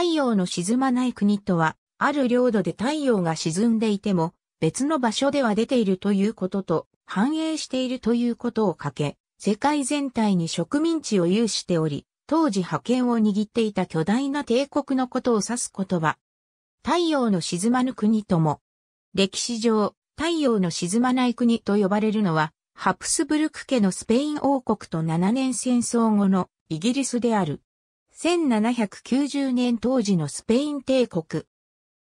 太陽の沈まない国とは、ある領土で太陽が沈んでいても、別の場所では出ているということと、反映しているということをかけ、世界全体に植民地を有しており、当時覇権を握っていた巨大な帝国のことを指す言葉。太陽の沈まぬ国とも。歴史上、太陽の沈まない国と呼ばれるのは、ハプスブルク家のスペイン王国と7年戦争後のイギリスである。1790年当時のスペイン帝国。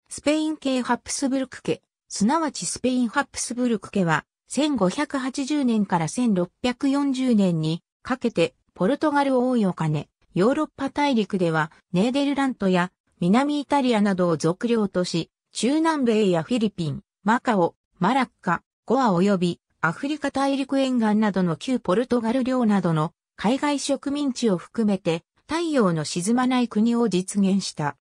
スペイン系ハプスブルク家、すなわちスペインハプスブルク家は、1580年から1640年にかけてポルトガルを多いお金、ヨーロッパ大陸ではネーデルラントや南イタリアなどを属領とし、中南米やフィリピン、マカオ、マラッカ、ゴア及びアフリカ大陸沿岸などの旧ポルトガル領などの海外植民地を含めて太陽の沈まない国を実現した。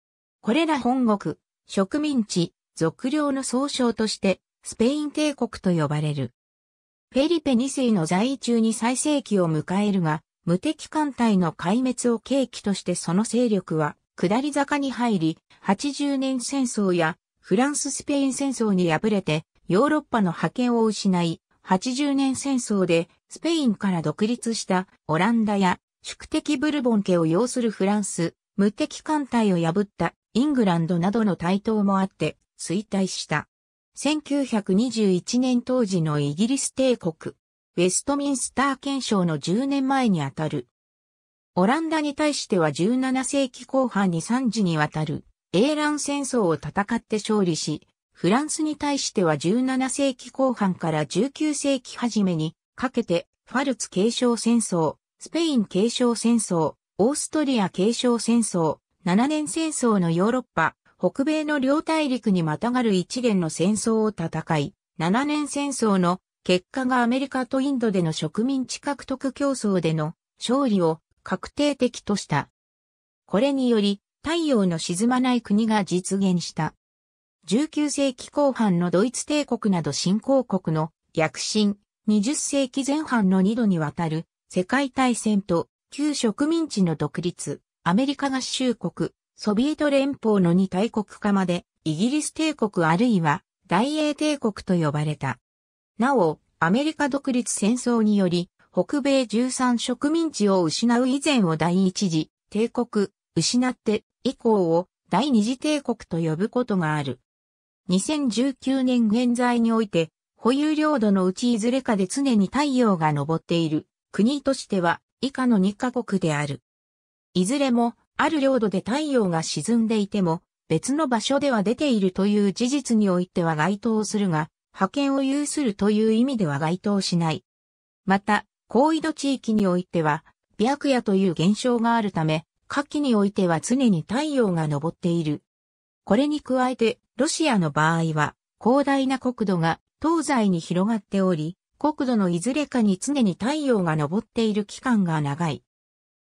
これら本国、植民地、俗領の総称として、スペイン帝国と呼ばれる。フェリペ2世の在位中に最盛期を迎えるが、無敵艦隊の壊滅を契機としてその勢力は、下り坂に入り、80年戦争やフランス・スペイン戦争に敗れて、ヨーロッパの覇権を失い、80年戦争でスペインから独立したオランダや宿敵ブルボン家を擁するフランス、無敵艦隊を破ったイングランドなどの台頭もあって衰退した。1921年当時のイギリス帝国、ウェストミンスター憲章の10年前にあたる。オランダに対しては17世紀後半に3次にわたる英ン戦争を戦って勝利し、フランスに対しては17世紀後半から19世紀初めにかけてファルツ継承戦争、スペイン継承戦争、オーストリア継承戦争、7年戦争のヨーロッパ、北米の両大陸にまたがる一連の戦争を戦い、7年戦争の結果がアメリカとインドでの植民地獲得競争での勝利を確定的とした。これにより太陽の沈まない国が実現した。19世紀後半のドイツ帝国など新興国の躍進、20世紀前半の2度にわたる世界大戦と旧植民地の独立、アメリカ合衆国、ソビエト連邦の二大国化まで、イギリス帝国あるいは大英帝国と呼ばれた。なお、アメリカ独立戦争により、北米13植民地を失う以前を第一次帝国、失って以降を第二次帝国と呼ぶことがある。2019年現在において、保有領土のうちいずれかで常に太陽が昇っている国としては以下の2カ国である。いずれも、ある領土で太陽が沈んでいても、別の場所では出ているという事実においては該当するが、覇権を有するという意味では該当しない。また、高緯度地域においては、白夜という現象があるため、夏季においては常に太陽が昇っている。これに加えて、ロシアの場合は、広大な国土が東西に広がっており、国土のいずれかに常に太陽が昇っている期間が長い。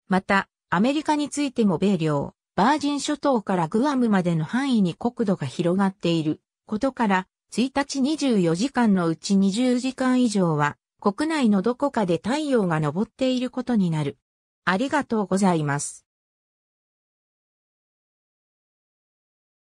また、アメリカについても米領、バージン諸島からグアムまでの範囲に国土が広がっていることから、1日24時間のうち20時間以上は、国内のどこかで太陽が昇っていることになる。ありがとうございます。